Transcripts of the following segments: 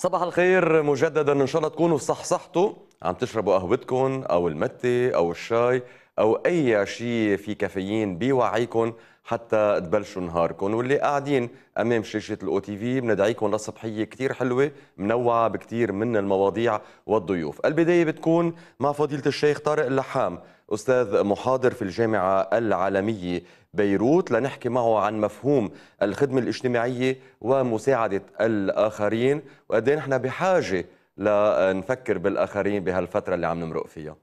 صباح الخير مجددا ان شاء الله تكونوا صحصحتوا عم تشربوا قهوتكم او المتي او الشاي او اي شيء في كافيين بوعيكم حتى تبلشوا نهاركم واللي قاعدين امام شاشه الاو تي في بندعيكم لصبحيه كثير حلوه منوعه بكثير من المواضيع والضيوف البدايه بتكون مع فضيله الشيخ طارق اللحام استاذ محاضر في الجامعه العالميه بيروت لنحكي معه عن مفهوم الخدمه الاجتماعيه ومساعده الاخرين وقد إيه نحن بحاجه لنفكر بالاخرين بهالفتره اللي عم نمرق فيها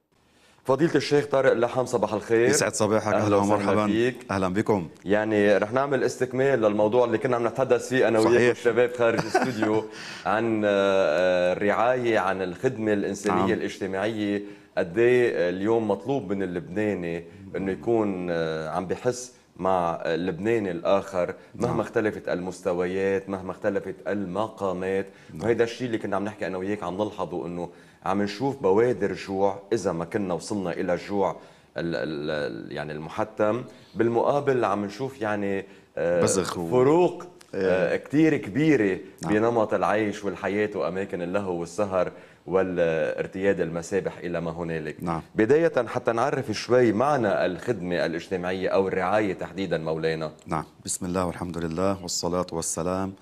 فضيلة الشيخ طارق اللحم صباح الخير يسعد صباحك اهلا ومرحبا فيك. اهلا بكم يعني رح نعمل استكمال للموضوع اللي كنا عم نتحدث فيه انا وياك الشباب خارج الاستوديو عن الرعاية آه، آه، عن الخدمة الانسانية عم. الاجتماعية قد إيه اليوم مطلوب من اللبناني انه يكون آه، عم بحس مع اللبناني الاخر نعم. مهما اختلفت المستويات مهما اختلفت المقامات نعم. وهذا الشيء اللي كنا عم نحكي انا وياك عم نلحظه انه عم نشوف بوادر جوع اذا ما كنا وصلنا الى الجوع ال ال يعني المحتم بالمقابل عم نشوف يعني آه، فروق آه، إيه. كثير كبيرة نعم. بنمط العيش والحياة وأماكن اللهو والسهر والارتياد المسابح إلى ما هنالك نعم. بداية حتى نعرف شوي معنى الخدمة الاجتماعية أو الرعاية تحديدا مولانا نعم بسم الله والحمد لله والصلاة والسلام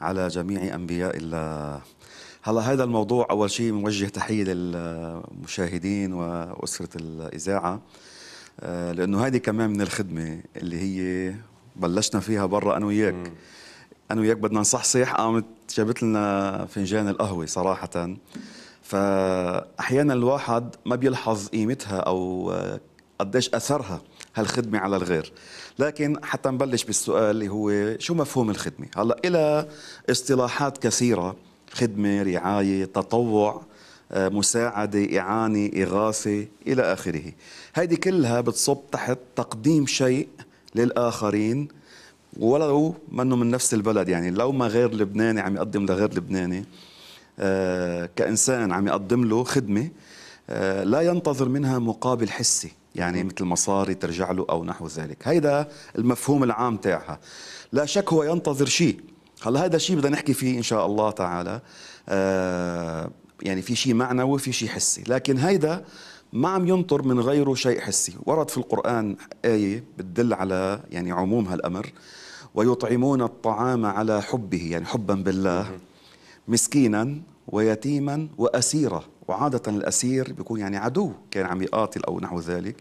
على جميع أنبياء الله هلا هذا الموضوع اول شيء بنوجه تحيه للمشاهدين واسره الاذاعه آه، لانه هذه كمان من الخدمه اللي هي بلشنا فيها برا انا وياك انا وياك بدنا نصحصح قامت جابت لنا فنجان القهوه صراحه فاحيانا الواحد ما بيلحظ قيمتها او آه، قديش اثرها هالخدمه على الغير لكن حتى نبلش بالسؤال اللي هو شو مفهوم الخدمه هلا الى اصطلاحات كثيره خدمة رعاية تطوع آه، مساعدة إعانة إغاثة إلى آخره هذه كلها بتصب تحت تقديم شيء للآخرين ولو منه من نفس البلد يعني لو ما غير لبناني عم يقدم لغير لبناني آه، كإنسان عم يقدم له خدمة آه، لا ينتظر منها مقابل حسي يعني مثل مصاري ترجع له أو نحو ذلك هيدا المفهوم العام تاعها لا شك هو ينتظر شيء هلا هذا الشيء بدنا نحكي فيه ان شاء الله تعالى آه يعني في شيء معنوي وفي شيء حسي لكن هيدا ما عم ينطر من غيره شيء حسي ورد في القرآن آية بتدل على يعني عموم هالأمر ويطعمون الطعام على حبه يعني حبا بالله مسكينا ويتيما وأسيرا وعادة الأسير بيكون يعني عدو كان عم يقاتل أو نحو ذلك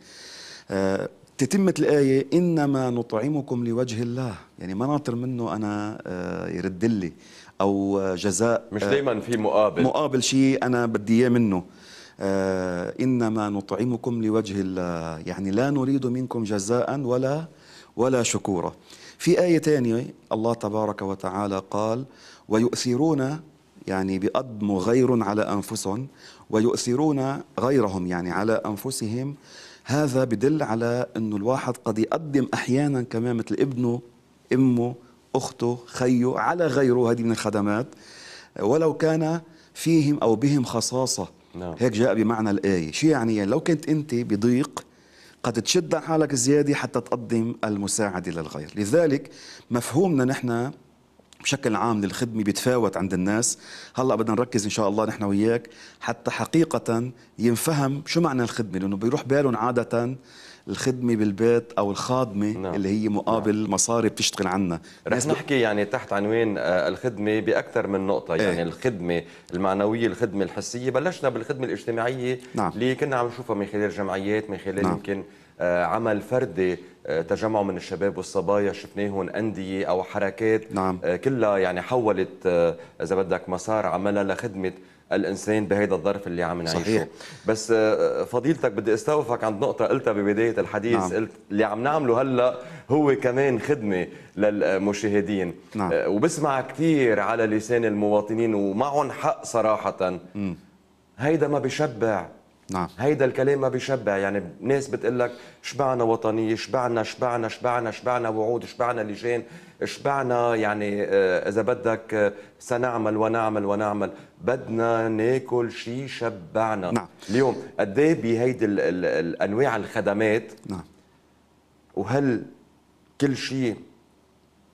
آه تتمة الآية إنما نطعمكم لوجه الله يعني ما ناطر منه أنا آه، يرد لي أو جزاء آه، مش دايما في مقابل مقابل شيء أنا بدي إياه منه آه، إنما نطعمكم لوجه الله يعني لا نريد منكم جزاء ولا ولا شكورا في آية ثانية الله تبارك وتعالى قال ويؤثرون يعني بقدموا غير على أنفسهم ويؤثرون غيرهم يعني على أنفسهم هذا بدل على انه الواحد قد يقدم احيانا كمان مثل ابنه امه اخته خيه على غيره هذه من الخدمات ولو كان فيهم او بهم خصاصه نعم. هيك جاء بمعنى الايه شو يعني, يعني لو كنت انت بضيق قد تشد حالك زياده حتى تقدم المساعده للغير لذلك مفهومنا نحن بشكل عام للخدمه بيتفاوت عند الناس هلا بدنا نركز ان شاء الله نحن وياك حتى حقيقه ينفهم شو معنى الخدمه لانه بيروح بالهم عاده الخدمه بالبيت او الخادمه نعم. اللي هي مقابل نعم. مصاري بتشتغل عنا رح نحكي يعني تحت عنوان آه، الخدمه باكثر من نقطه إيه. يعني الخدمه المعنويه الخدمه الحسيه بلشنا بالخدمه الاجتماعيه نعم. اللي كنا عم نشوفها من خلال جمعيات من خلال نعم. يمكن آه، عمل فردي آه، تجمع من الشباب والصبايا شفناهم أندية أو حركات نعم. آه، كلها يعني حولت إذا بدك مسار عملها لخدمة الانسان بهذا الظرف اللي عم نعيشه صحيح. بس فضيلتك بدي استوقفك عند نقطه قلتها ببدايه الحديث نعم. قلت اللي عم نعمله هلا هو كمان خدمه للمشاهدين نعم. وبسمع كثير على لسان المواطنين ومعهم حق صراحه م. هيدا ما بيشبع نعم هيدا الكلام ما بيشبع يعني ناس بتقول لك شبعنا وطنيه شبعنا شبعنا شبعنا شبعنا وعود شبعنا لجان شبعنا يعني آه، اذا بدك آه، سنعمل ونعمل ونعمل بدنا ناكل شيء شبعنا نعم. اليوم قد ايه بهيدي الانواع الخدمات نعم وهل كل شيء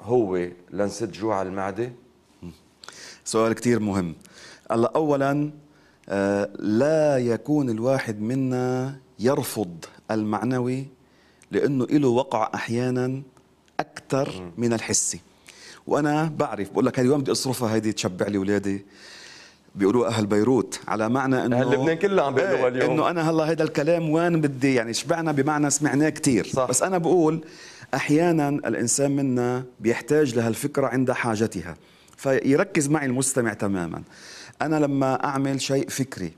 هو لنسد جوع المعده سؤال كثير مهم هلا اولا آه، لا يكون الواحد منا يرفض المعنوي لأنه له وقع أحيانا أكثر من الحسي وأنا بعرف بقول لك اليوم بدي أصرفها هيدي تشبع لي أولادي بيقولوا اهل بيروت على معنى انه لبنان كله عم بيقولوا إيه، اليوم انه انا هلا هذا الكلام وين بدي يعني شبعنا بمعنى سمعناه كثير بس انا بقول احيانا الانسان منا بيحتاج لهالفكره عند حاجتها فيركز معي المستمع تماما أنا لما أعمل شيء فكري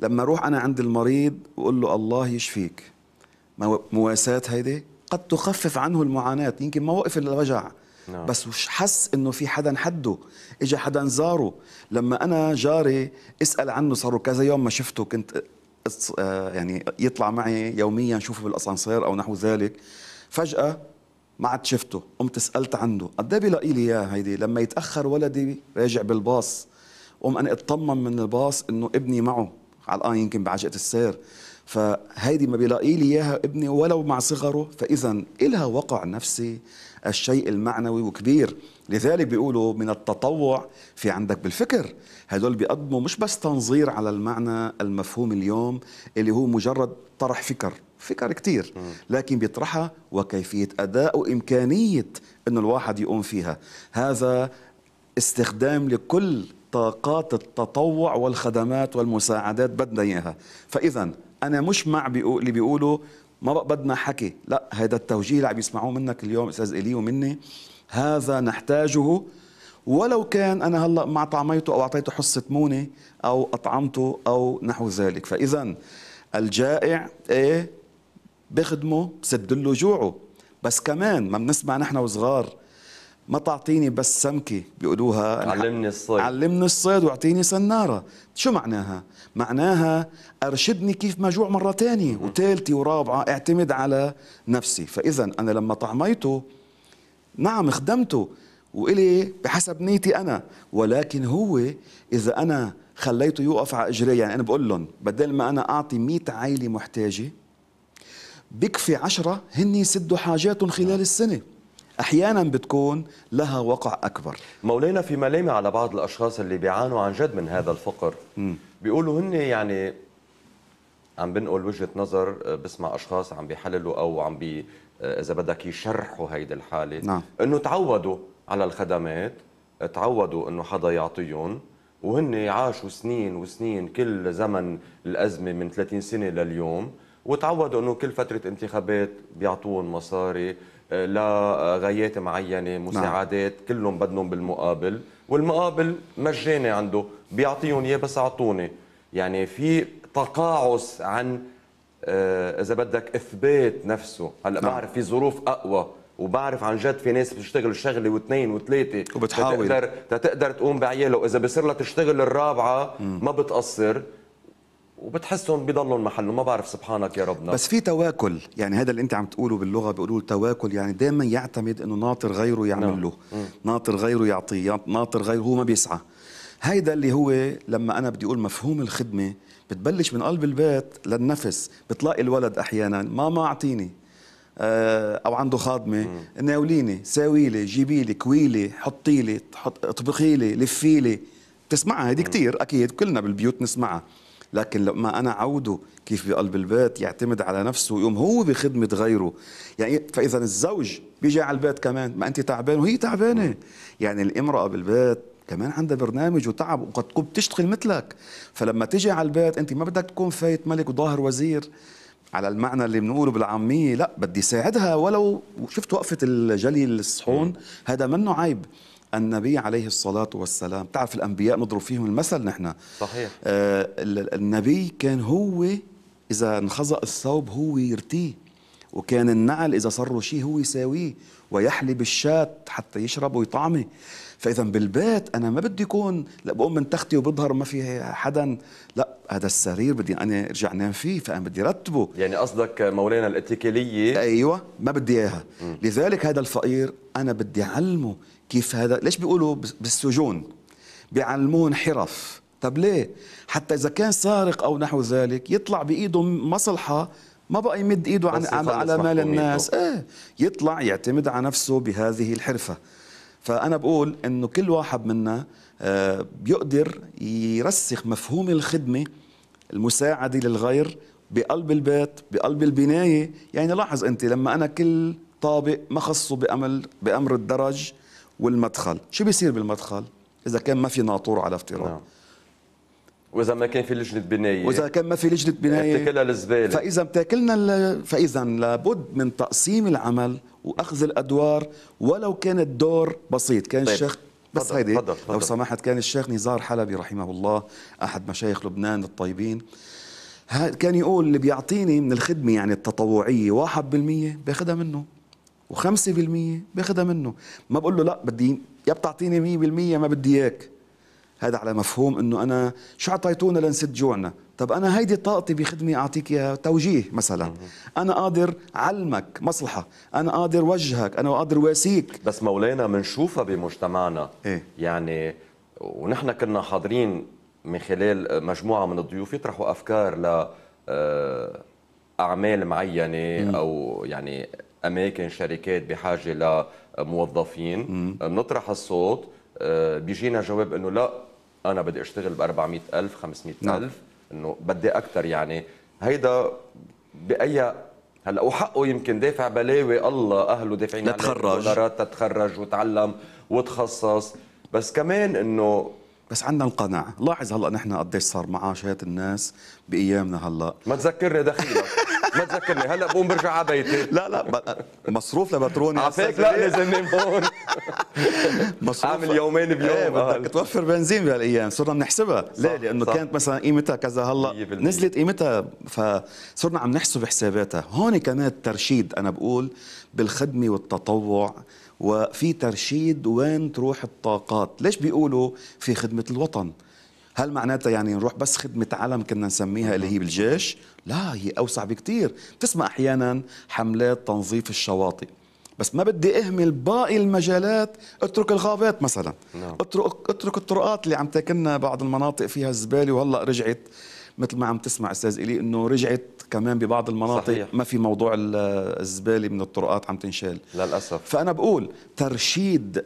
لما أروح أنا عند المريض وأقول له الله يشفيك مواساة هيدي قد تخفف عنه المعاناة يمكن ما وقف الوجع نعم. بس وش حس انه في حدا حده اجى حدا زاره لما انا جاري اسال عنه صاروا كذا يوم ما شفته كنت آه، يعني يطلع معي يوميا شوفه بالاسانسير او نحو ذلك فجاه ما عاد شفته قمت سالت عنده قد ايه بيلاقي لي اياها هيدي لما يتاخر ولدي راجع بالباص قوم انا اطمن من الباص انه ابني معه على الان يمكن بعجقه السير فهيدي ما بيلاقي لي اياها ابني ولو مع صغره فاذا إلها وقع نفسي الشيء المعنوي وكبير لذلك بيقولوا من التطوع في عندك بالفكر هدول بيقدموا مش بس تنظير على المعنى المفهوم اليوم اللي هو مجرد طرح فكر فكر كتير لكن بيطرحها وكيفية أداء وإمكانية أنه الواحد يقوم فيها هذا استخدام لكل طاقات التطوع والخدمات والمساعدات بدنا إياها فإذا أنا مش مع بيقول اللي بيقولوا ما بدنا حكي لا هذا التوجيه اللي عم يسمعوه منك اليوم استاذ الي ومني هذا نحتاجه ولو كان انا هلا ما طعميته او اعطيته حصه مونه او اطعمته او نحو ذلك فاذا الجائع ايه بخدمه بسد له جوعه بس كمان ما بنسمع نحن وصغار ما تعطيني بس سمكه بيقولوها علمني الصيد علمني الصيد واعطيني سناره شو معناها معناها ارشدني كيف ما جوع مره ثانيه وثالثه ورابعه اعتمد على نفسي فاذا انا لما طعميته نعم خدمته وإلي بحسب نيتي أنا ولكن هو إذا أنا خليته يوقف على إجري يعني أنا بقول لهم بدل ما أنا أعطي 100 عائلة محتاجة بكفي عشرة هن يسدوا حاجاتهم خلال السنة احيانا بتكون لها وقع اكبر مولينا في ملامة على بعض الاشخاص اللي بيعانوا عن جد من هذا الفقر م. بيقولوا هن يعني عم بنقل وجهه نظر آه، بسمع اشخاص عم بيحللوا او عم بي آه، اذا بدك يشرحوا هيدي الحاله نعم. انه تعودوا على الخدمات تعودوا انه حدا يعطيهم وهن عاشوا سنين وسنين كل زمن الازمه من 30 سنه لليوم وتعودوا انه كل فتره انتخابات بيعطوهم مصاري آه، لغايات معينه نعم. مساعدات نعم. كلهم بدهم بالمقابل والمقابل مجاني عنده بيعطيهم اياه بس اعطوني يعني في تقاعس عن آه، اذا بدك اثبات نفسه هلا نعم. بعرف في ظروف اقوى وبعرف عن جد في ناس بتشتغل شغله واثنين وثلاثه وبتحاول تقدر تقدر تقوم بعيالها واذا بصير لها تشتغل الرابعه ما بتقصر وبتحسهم بضلوا محلهم ما بعرف سبحانك يا ربنا بس في تواكل يعني هذا اللي انت عم تقوله باللغه بيقولوا تواكل يعني دائما يعتمد انه ناطر غيره يعمل نعم. له ناطر غيره يعطيه ناطر غيره هو ما بيسعى هيدا اللي هو لما انا بدي اقول مفهوم الخدمه بتبلش من قلب البيت للنفس بتلاقي الولد احيانا ماما اعطيني آه، او عنده خادمه ناوليني ساويلي جيبيلي كويلي حطيلي اطبخيلي لفيلي بتسمعها هيدي كثير اكيد كلنا بالبيوت نسمعها لكن لما انا عوده كيف بقلب البيت يعتمد على نفسه ويقوم هو بخدمه غيره يعني فاذا الزوج بيجي على البيت كمان ما انت تعبان وهي تعبانه يعني الامراه بالبيت كمان عندها برنامج وتعب وقد تكون بتشتغل مثلك فلما تجي على البيت انت ما بدك تكون فايت ملك وظاهر وزير على المعنى اللي بنقوله بالعاميه لا بدي ساعدها ولو شفت وقفه الجلي الصحون هذا منه عيب النبي عليه الصلاة والسلام تعرف الأنبياء نضرب فيهم المثل نحن صحيح آه النبي كان هو إذا انخزق الثوب هو يرتيه وكان النعل إذا صار له شيء هو يساويه ويحلب بالشات حتى يشرب ويطعمه فإذا بالبيت أنا ما بدي يكون لا بقوم من تختي وبظهر ما في حدا لا هذا السرير بدي أنا أرجع نام فيه فأنا بدي رتبه يعني قصدك مولانا الاتكالية أيوة ما بدي إياها لذلك هذا الفقير أنا بدي أعلمه كيف هذا ليش بيقولوا بالسجون بيعلمون حرف طب ليه حتى اذا كان سارق او نحو ذلك يطلع بايده مصلحه ما بقى يمد ايده عن على مال الناس ايه يطلع يعتمد على نفسه بهذه الحرفه فانا بقول انه كل واحد منا آه، بيقدر يرسخ مفهوم الخدمه المساعده للغير بقلب البيت بقلب البنايه يعني لاحظ انت لما انا كل طابق ما خصه بأمل بأمر الدرج والمدخل شو بيصير بالمدخل اذا كان ما في ناطور على افتراض نعم. واذا ما كان في لجنه بنايه واذا كان ما في لجنه بنايه بتاكلها الزباله فاذا بتاكلنا ل... فاذا لابد من تقسيم العمل واخذ الادوار ولو كان الدور بسيط كان طيب. الشيخ بس هيدي لو سمحت كان الشيخ نزار حلبي رحمه الله احد مشايخ لبنان الطيبين كان يقول اللي بيعطيني من الخدمه يعني التطوعيه 1% باخذها منه و5% باخذها منه ما بقول له لا بدي يا بتعطيني 100% ما بدي اياك هذا على مفهوم انه انا شو اعطيتونا لنسد جوعنا طب انا هيدي طاقتي بخدمه اعطيك اياها توجيه مثلا انا قادر علمك مصلحه انا قادر وجهك انا قادر واسيك بس مولانا بنشوفها بمجتمعنا إيه؟ يعني ونحن كنا حاضرين من خلال مجموعه من الضيوف يطرحوا افكار ل آه، اعمال معينه او يعني اماكن شركات بحاجه لموظفين بنطرح الصوت آه، بيجينا جواب انه لا انا بدي اشتغل ب 400000 500000 نعم. انه بدي اكثر يعني هيدا باي هلا وحقه يمكن دافع بلاوي الله اهله دافعين نتخرج تتخرج وتعلم وتخصص بس كمان انه بس عندنا القناعة لاحظ هلا نحن قديش صار معاشات الناس بأيامنا هلا ما تذكرني دخيلك ما تذكرني هلا بقوم برجع على بيتي لا لا مصروف لبتروني عفاك لا لازم نام هون مصروف عامل يومين بيوم ايه بدك توفر بنزين بهالايام صرنا بنحسبها ليه لانه صح. كانت مثلا قيمتها كذا هلا نزلت قيمتها فصرنا عم نحسب حساباتها هون كمان الترشيد انا بقول بالخدمه والتطوع وفي ترشيد وين تروح الطاقات ليش بيقولوا في خدمه الوطن هل معناتها يعني نروح بس خدمة علم كنا نسميها اللي هي بالجيش لا هي أوسع بكتير بتسمع أحيانا حملات تنظيف الشواطئ بس ما بدي اهمل باقي المجالات اترك الغابات مثلا نعم. اترك اترك الطرقات اللي عم تاكلنا بعض المناطق فيها الزباله وهلا رجعت مثل ما عم تسمع استاذ الي انه رجعت كمان ببعض المناطق صحيح. ما في موضوع الزباله من الطرقات عم تنشال للاسف فانا بقول ترشيد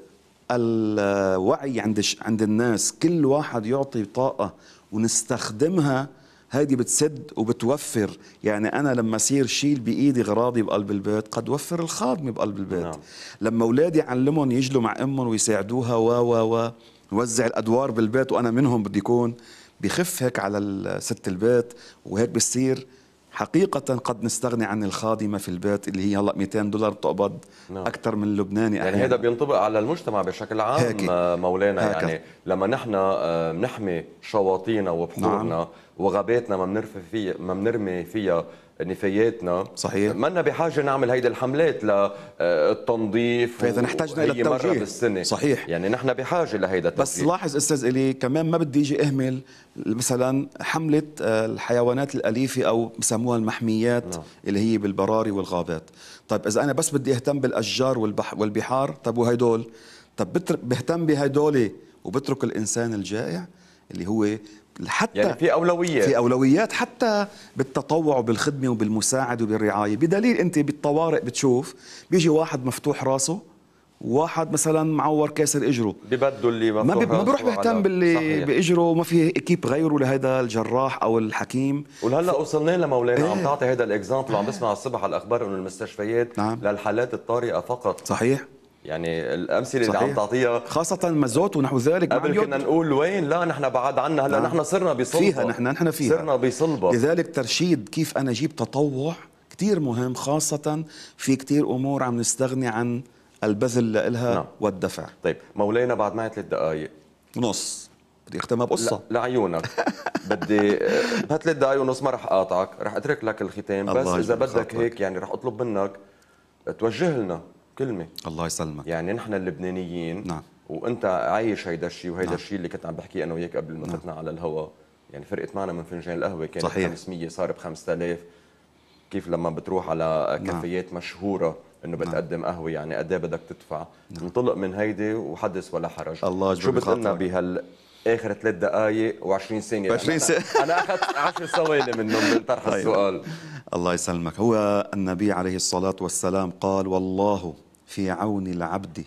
الوعي عند عند الناس كل واحد يعطي طاقه ونستخدمها هيدي بتسد وبتوفر يعني انا لما اصير شيل بايدي غراضي بقلب البيت قد وفر الخادمه بقلب البيت نعم. لما اولادي علمهم يجلوا مع امهم ويساعدوها و و و نوزع الادوار بالبيت وانا منهم بدي يكون بخف هيك على ست البيت وهيك بصير حقيقة قد نستغني عن الخادمة في البيت اللي هي هلا 200 دولار بتقبض نعم. أكثر من لبناني يعني هذا بينطبق على المجتمع بشكل عام هيك. آه، مولانا هيك. يعني لما نحن بنحمي آه، شواطئنا وبحورنا نعم. وغاباتنا ما بنرمي فيها ما بنرمي فيها نفاياتنا نعم. صحيح ما بحاجه نعمل هيدي الحملات للتنظيف آه، فاذا احتجنا الى التوجيه مره بالسنه صحيح يعني نحن بحاجه لهيدا التوجيه بس لاحظ استاذ الي كمان ما بدي اجي اهمل مثلا حمله آه، الحيوانات الاليفه او بسموها المحميات نعم. اللي هي بالبراري والغابات طيب اذا انا بس بدي اهتم بالاشجار والبحار طيب وهدول طب بهتم بهدول وبترك الانسان الجائع اللي هو حتى يعني في اولويات في اولويات حتى بالتطوع وبالخدمه وبالمساعده وبالرعايه بدليل انت بالطوارئ بتشوف بيجي واحد مفتوح راسه واحد مثلا معور كاسر اجره ببدوا اللي ما ما بروح بيهتم باللي باجره ما في اكيب غيره لهذا الجراح او الحكيم ولهلا ف... وصلنا لمولانا ايه. عم تعطي هذا الاكزامبل عم بسمع الصبح على الاخبار انه المستشفيات نعم. للحالات الطارئه فقط صحيح يعني الامثله اللي عم تعطيها خاصه مازوت ونحو ذلك قبل كنا نقول وين لا نحن بعد عنا هلا نعم. نحن صرنا بصلبه فيها نحن نحن فيها صرنا بصلبه لذلك ترشيد كيف انا اجيب تطوع كثير مهم خاصه في كثير امور عم نستغني عن البذل لها نعم. والدفع طيب مولانا بعد معي ثلاث دقائق ونص بدي اختمها بقصه لعيونك بدي بهالثلاث دقائق ونص ما رح اقاطعك رح اترك لك الختام بس اذا بدك هيك يعني رح اطلب منك توجه لنا كلمه الله يسلمك يعني نحن اللبنانيين نعم وانت عايش هيدا الشيء وهيدا نعم. الشيء اللي كنت عم بحكي انا وياك قبل ما نعم. فتنا على الهواء يعني فرقت معنا من فنجان القهوه كانت صحيح. 500 صار ب 5000 كيف لما بتروح على نعم. كافيات نعم. مشهوره انه نعم. بتقدم نعم. قهوه يعني قد ايه بدك تدفع نعم. انطلق من هيدي وحدث ولا حرج الله شو بتقلنا بهال اخر ثلاث دقائق و20 ثانيه 20 ثانيه انا اخذت 10 ثواني منهم من طرح طيب. السؤال الله يسلمك هو النبي عليه الصلاه والسلام قال والله في عون العبد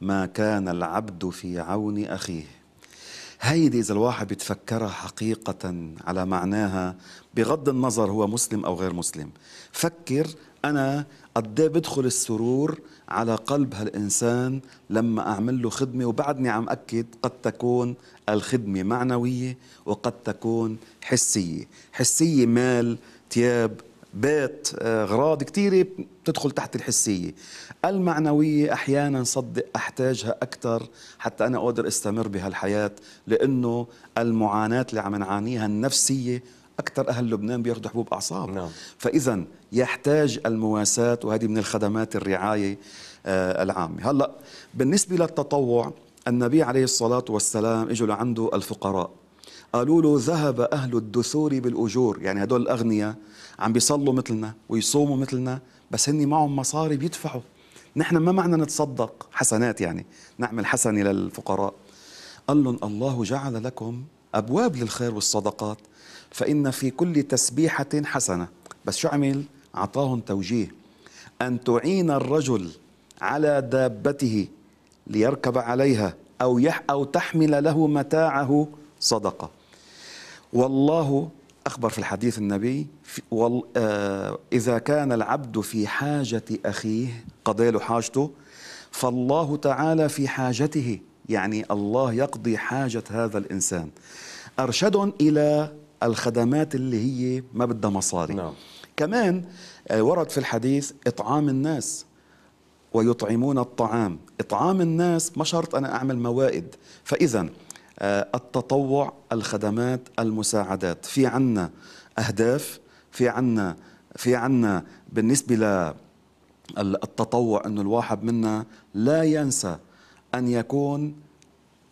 ما كان العبد في عون أخيه هيدي إذا الواحد بتفكرها حقيقة على معناها بغض النظر هو مسلم أو غير مسلم فكر أنا قد إيه بدخل السرور على قلب هالإنسان لما أعمل له خدمة وبعدني عم أكد قد تكون الخدمة معنوية وقد تكون حسية حسية مال تياب بيت اغراض آه، كثيره بتدخل تحت الحسيه المعنويه احيانا صدق احتاجها اكثر حتى انا اقدر استمر بهالحياه لانه المعاناه اللي عم نعانيها النفسيه اكثر اهل لبنان بياخذوا حبوب اعصاب نعم. فاذا يحتاج المواساه وهذه من الخدمات الرعايه آه، العامه هلا بالنسبه للتطوع النبي عليه الصلاه والسلام اجوا لعنده الفقراء قالوا له ذهب اهل الدثور بالاجور يعني هدول الاغنياء عم بيصلوا مثلنا ويصوموا مثلنا بس هني معهم مصاري بيدفعوا نحن ما معنا نتصدق حسنات يعني نعمل حسنة للفقراء قال لهم الله جعل لكم أبواب للخير والصدقات فإن في كل تسبيحة حسنة بس شو عمل؟ أعطاهم توجيه أن تعين الرجل على دابته ليركب عليها أو يح أو تحمل له متاعه صدقة والله أخبر في الحديث النبي في وال آه إذا كان العبد في حاجة أخيه قضى له حاجته فالله تعالى في حاجته يعني الله يقضي حاجة هذا الإنسان أرشدهم إلى الخدمات اللي هي ما بدها مصاري نعم. كمان آه، ورد في الحديث إطعام الناس ويطعمون الطعام إطعام الناس ما شرط أنا أعمل موائد فإذا آه، التطوع الخدمات المساعدات في عنا أهداف في عنا في عنا بالنسبة للتطوع أنه الواحد منا لا ينسى أن يكون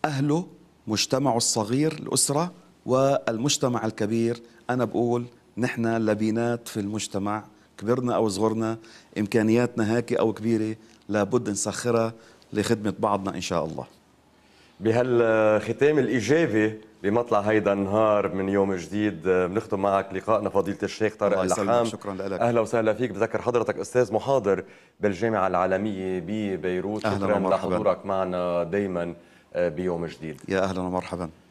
أهله مجتمعه الصغير الأسرة والمجتمع الكبير أنا بقول نحن لبينات في المجتمع كبرنا أو صغرنا إمكانياتنا هاكي أو كبيرة لابد نسخرها لخدمة بعضنا إن شاء الله بهالختام الايجابي بمطلع هيدا النهار من يوم جديد بنختم معك لقائنا فضيله الشيخ طارق اللحام شكرا لك اهلا وسهلا فيك بذكر حضرتك استاذ محاضر بالجامعه العالميه ببيروت شكرا لحضورك معنا دائما آه، بيوم جديد يا اهلا ومرحبا